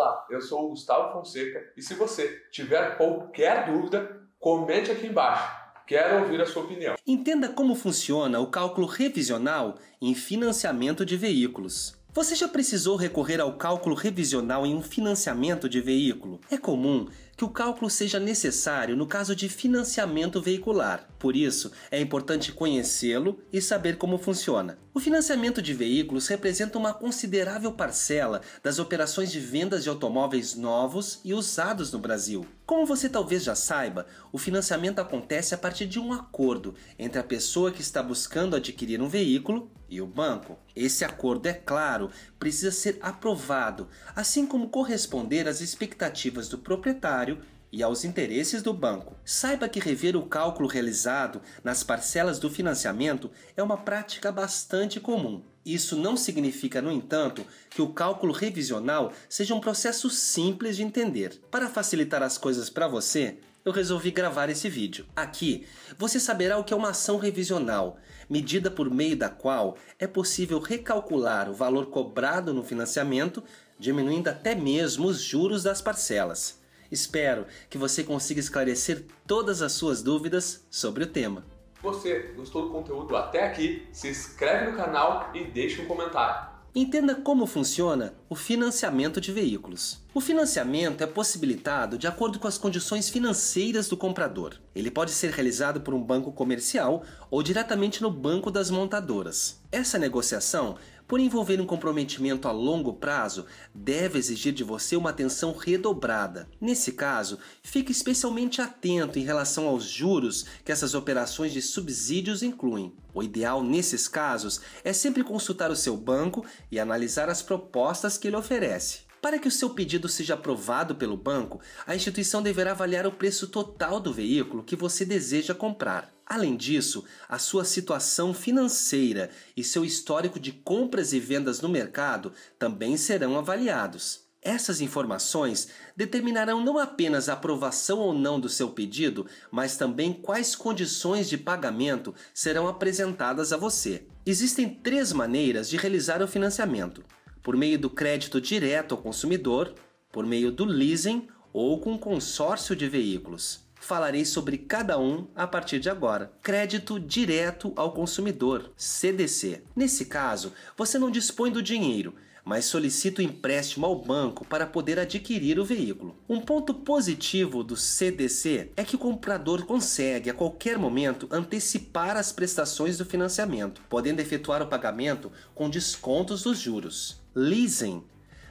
Olá, eu sou o Gustavo Fonseca e se você tiver qualquer dúvida, comente aqui embaixo. Quero ouvir a sua opinião. Entenda como funciona o cálculo revisional em financiamento de veículos. Você já precisou recorrer ao cálculo revisional em um financiamento de veículo? É comum que o cálculo seja necessário no caso de financiamento veicular. Por isso, é importante conhecê-lo e saber como funciona. O financiamento de veículos representa uma considerável parcela das operações de vendas de automóveis novos e usados no Brasil. Como você talvez já saiba, o financiamento acontece a partir de um acordo entre a pessoa que está buscando adquirir um veículo e o banco. Esse acordo, é claro, precisa ser aprovado, assim como corresponder às expectativas do proprietário bancário e aos interesses do banco. Saiba que rever o cálculo realizado nas parcelas do financiamento é uma prática bastante comum. Isso não significa, no entanto, que o cálculo revisional seja um processo simples de entender. Para facilitar as coisas para você, eu resolvi gravar esse vídeo. Aqui você saberá o que é uma ação revisional, medida por meio da qual é possível recalcular o valor cobrado no financiamento, diminuindo até mesmo os juros das parcelas. Espero que você consiga esclarecer todas as suas dúvidas sobre o tema. Você gostou do conteúdo até aqui? Se inscreve no canal e deixe um comentário. Entenda como funciona o financiamento de veículos. O financiamento é possibilitado de acordo com as condições financeiras do comprador. Ele pode ser realizado por um banco comercial ou diretamente no banco das montadoras. Essa negociação por envolver um comprometimento a longo prazo, deve exigir de você uma atenção redobrada. Nesse caso, fique especialmente atento em relação aos juros que essas operações de subsídios incluem. O ideal nesses casos é sempre consultar o seu banco e analisar as propostas que ele oferece. Para que o seu pedido seja aprovado pelo banco, a instituição deverá avaliar o preço total do veículo que você deseja comprar. Além disso, a sua situação financeira e seu histórico de compras e vendas no mercado também serão avaliados. Essas informações determinarão não apenas a aprovação ou não do seu pedido, mas também quais condições de pagamento serão apresentadas a você. Existem três maneiras de realizar o financiamento por meio do crédito direto ao consumidor, por meio do leasing ou com consórcio de veículos. Falarei sobre cada um a partir de agora. Crédito direto ao consumidor, CDC. Nesse caso, você não dispõe do dinheiro, mas solicita o empréstimo ao banco para poder adquirir o veículo. Um ponto positivo do CDC é que o comprador consegue a qualquer momento antecipar as prestações do financiamento, podendo efetuar o pagamento com descontos dos juros leasing.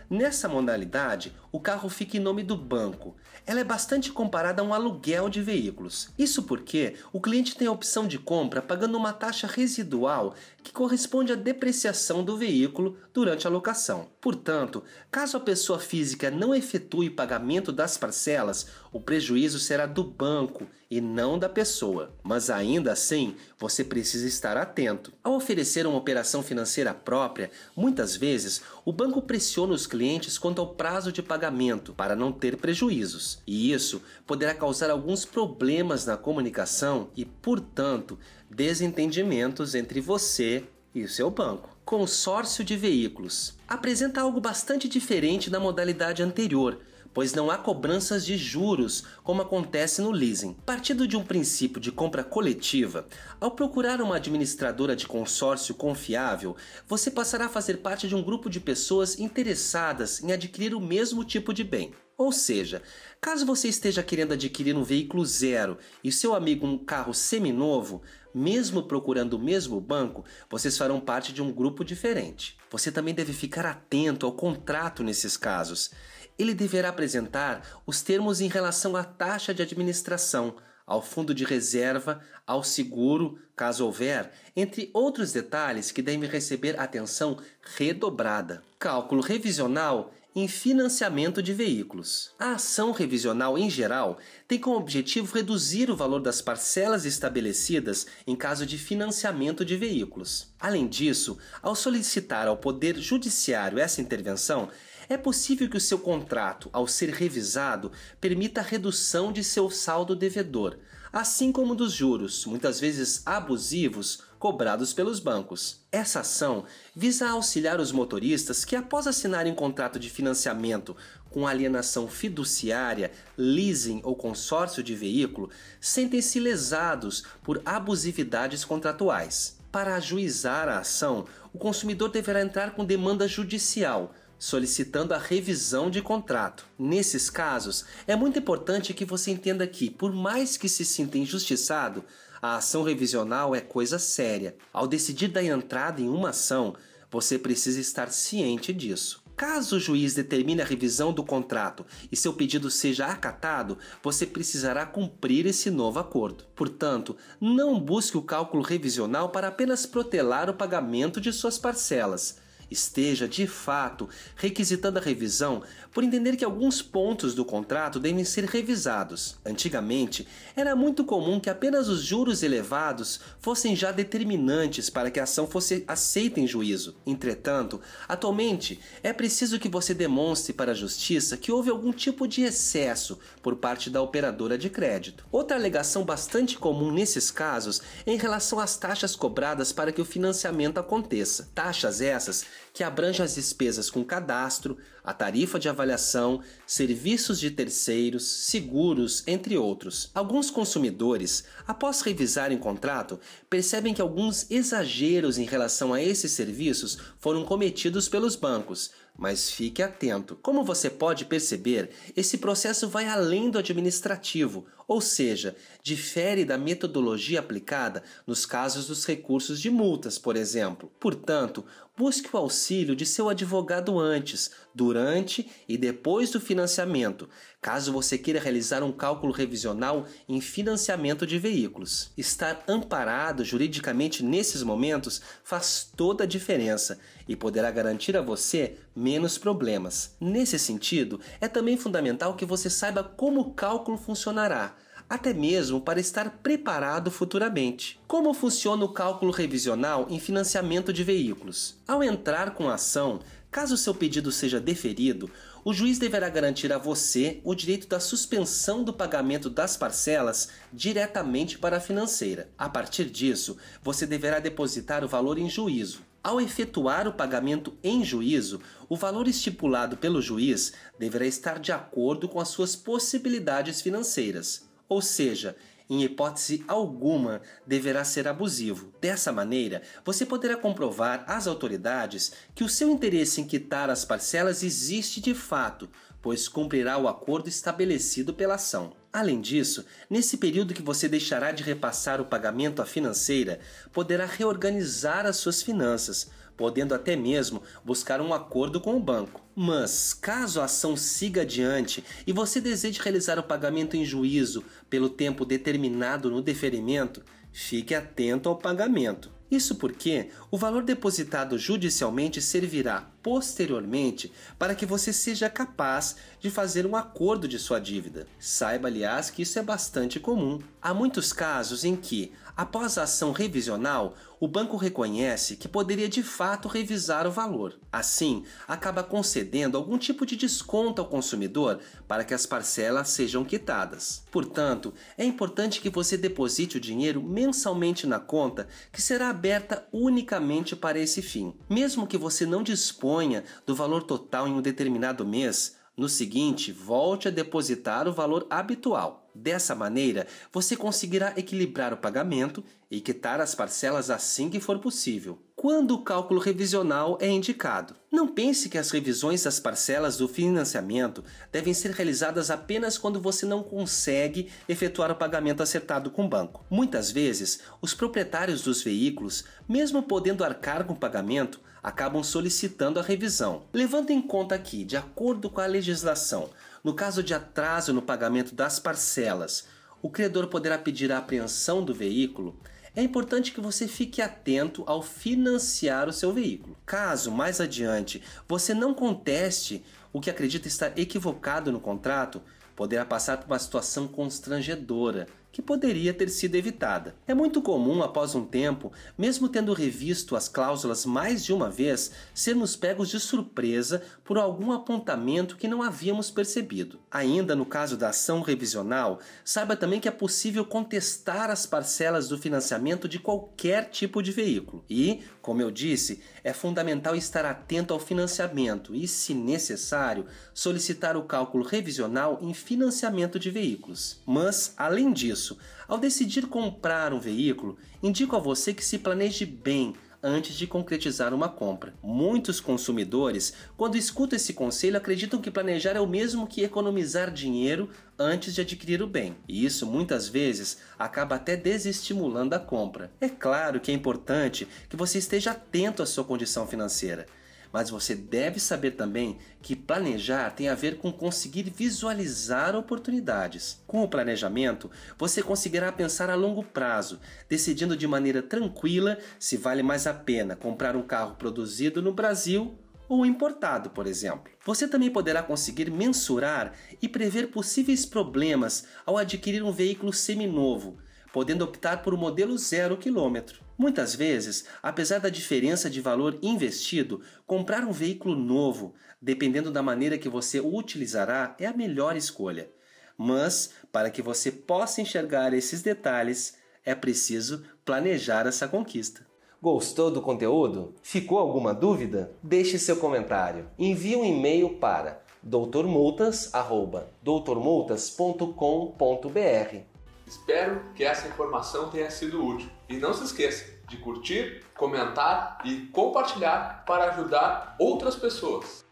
Nessa modalidade, o carro fica em nome do banco. Ela é bastante comparada a um aluguel de veículos. Isso porque o cliente tem a opção de compra pagando uma taxa residual que corresponde à depreciação do veículo durante a locação. Portanto, caso a pessoa física não efetue pagamento das parcelas, o prejuízo será do banco e não da pessoa. Mas ainda assim, você precisa estar atento. Ao oferecer uma operação financeira própria, muitas vezes o banco pressiona os clientes quanto ao prazo de pagamento para não ter prejuízos, e isso poderá causar alguns problemas na comunicação e, portanto, desentendimentos entre você e o seu banco. Consórcio de veículos apresenta algo bastante diferente da modalidade anterior pois não há cobranças de juros, como acontece no leasing. Partindo de um princípio de compra coletiva, ao procurar uma administradora de consórcio confiável, você passará a fazer parte de um grupo de pessoas interessadas em adquirir o mesmo tipo de bem. Ou seja, caso você esteja querendo adquirir um veículo zero e seu amigo um carro seminovo, mesmo procurando o mesmo banco, vocês farão parte de um grupo diferente. Você também deve ficar atento ao contrato nesses casos ele deverá apresentar os termos em relação à taxa de administração, ao fundo de reserva, ao seguro, caso houver, entre outros detalhes que devem receber atenção redobrada. Cálculo revisional em financiamento de veículos. A ação revisional em geral tem como objetivo reduzir o valor das parcelas estabelecidas em caso de financiamento de veículos. Além disso, ao solicitar ao Poder Judiciário essa intervenção, é possível que o seu contrato, ao ser revisado, permita a redução de seu saldo devedor, assim como dos juros, muitas vezes abusivos, cobrados pelos bancos. Essa ação visa auxiliar os motoristas que, após assinarem um contrato de financiamento com alienação fiduciária, leasing ou consórcio de veículo, sentem-se lesados por abusividades contratuais. Para ajuizar a ação, o consumidor deverá entrar com demanda judicial, solicitando a revisão de contrato. Nesses casos, é muito importante que você entenda que, por mais que se sinta injustiçado, a ação revisional é coisa séria. Ao decidir da entrada em uma ação, você precisa estar ciente disso. Caso o juiz determine a revisão do contrato e seu pedido seja acatado, você precisará cumprir esse novo acordo. Portanto, não busque o cálculo revisional para apenas protelar o pagamento de suas parcelas esteja, de fato, requisitando a revisão por entender que alguns pontos do contrato devem ser revisados. Antigamente, era muito comum que apenas os juros elevados fossem já determinantes para que a ação fosse aceita em juízo. Entretanto, atualmente, é preciso que você demonstre para a justiça que houve algum tipo de excesso por parte da operadora de crédito. Outra alegação bastante comum nesses casos é em relação às taxas cobradas para que o financiamento aconteça. Taxas essas que abrange as despesas com cadastro, a tarifa de avaliação, serviços de terceiros, seguros, entre outros. Alguns consumidores, após revisarem o contrato, percebem que alguns exageros em relação a esses serviços foram cometidos pelos bancos, mas fique atento. Como você pode perceber, esse processo vai além do administrativo, ou seja, difere da metodologia aplicada nos casos dos recursos de multas, por exemplo. Portanto, Busque o auxílio de seu advogado antes, durante e depois do financiamento, caso você queira realizar um cálculo revisional em financiamento de veículos. Estar amparado juridicamente nesses momentos faz toda a diferença e poderá garantir a você menos problemas. Nesse sentido, é também fundamental que você saiba como o cálculo funcionará até mesmo para estar preparado futuramente. Como funciona o cálculo revisional em financiamento de veículos? Ao entrar com a ação, Caso seu pedido seja deferido, o juiz deverá garantir a você o direito da suspensão do pagamento das parcelas diretamente para a financeira. A partir disso, você deverá depositar o valor em juízo. Ao efetuar o pagamento em juízo, o valor estipulado pelo juiz deverá estar de acordo com as suas possibilidades financeiras ou seja, em hipótese alguma deverá ser abusivo. Dessa maneira, você poderá comprovar às autoridades que o seu interesse em quitar as parcelas existe de fato, pois cumprirá o acordo estabelecido pela ação. Além disso, nesse período que você deixará de repassar o pagamento à financeira, poderá reorganizar as suas finanças podendo até mesmo buscar um acordo com o banco. Mas, caso a ação siga adiante e você deseje realizar o pagamento em juízo pelo tempo determinado no deferimento, fique atento ao pagamento. Isso porque o valor depositado judicialmente servirá posteriormente para que você seja capaz de fazer um acordo de sua dívida. Saiba, aliás, que isso é bastante comum. Há muitos casos em que Após a ação revisional, o banco reconhece que poderia de fato revisar o valor. Assim, acaba concedendo algum tipo de desconto ao consumidor para que as parcelas sejam quitadas. Portanto, é importante que você deposite o dinheiro mensalmente na conta que será aberta unicamente para esse fim. Mesmo que você não disponha do valor total em um determinado mês, no seguinte, volte a depositar o valor habitual. Dessa maneira, você conseguirá equilibrar o pagamento e quitar as parcelas assim que for possível. Quando o cálculo revisional é indicado? Não pense que as revisões das parcelas do financiamento devem ser realizadas apenas quando você não consegue efetuar o pagamento acertado com o banco. Muitas vezes, os proprietários dos veículos, mesmo podendo arcar com o pagamento, acabam solicitando a revisão. Levando em conta que, de acordo com a legislação, no caso de atraso no pagamento das parcelas, o credor poderá pedir a apreensão do veículo. É importante que você fique atento ao financiar o seu veículo. Caso mais adiante você não conteste o que acredita estar equivocado no contrato, poderá passar por uma situação constrangedora, que poderia ter sido evitada. É muito comum, após um tempo, mesmo tendo revisto as cláusulas mais de uma vez, sermos pegos de surpresa por algum apontamento que não havíamos percebido. Ainda no caso da ação revisional, saiba também que é possível contestar as parcelas do financiamento de qualquer tipo de veículo. E, como eu disse, é fundamental estar atento ao financiamento e, se necessário, solicitar o cálculo revisional em financiamento de veículos. Mas, além disso, isso, ao decidir comprar um veículo, indico a você que se planeje bem antes de concretizar uma compra. Muitos consumidores, quando escutam esse conselho, acreditam que planejar é o mesmo que economizar dinheiro antes de adquirir o bem, e isso muitas vezes acaba até desestimulando a compra. É claro que é importante que você esteja atento à sua condição financeira mas você deve saber também que planejar tem a ver com conseguir visualizar oportunidades. Com o planejamento, você conseguirá pensar a longo prazo, decidindo de maneira tranquila se vale mais a pena comprar um carro produzido no Brasil ou importado, por exemplo. Você também poderá conseguir mensurar e prever possíveis problemas ao adquirir um veículo seminovo podendo optar por um modelo zero quilômetro. Muitas vezes, apesar da diferença de valor investido, comprar um veículo novo, dependendo da maneira que você o utilizará, é a melhor escolha. Mas, para que você possa enxergar esses detalhes, é preciso planejar essa conquista. Gostou do conteúdo? Ficou alguma dúvida? Deixe seu comentário. Envie um e-mail para doutormultas.doutormultas.com.br Espero que essa informação tenha sido útil. E não se esqueça de curtir, comentar e compartilhar para ajudar outras pessoas.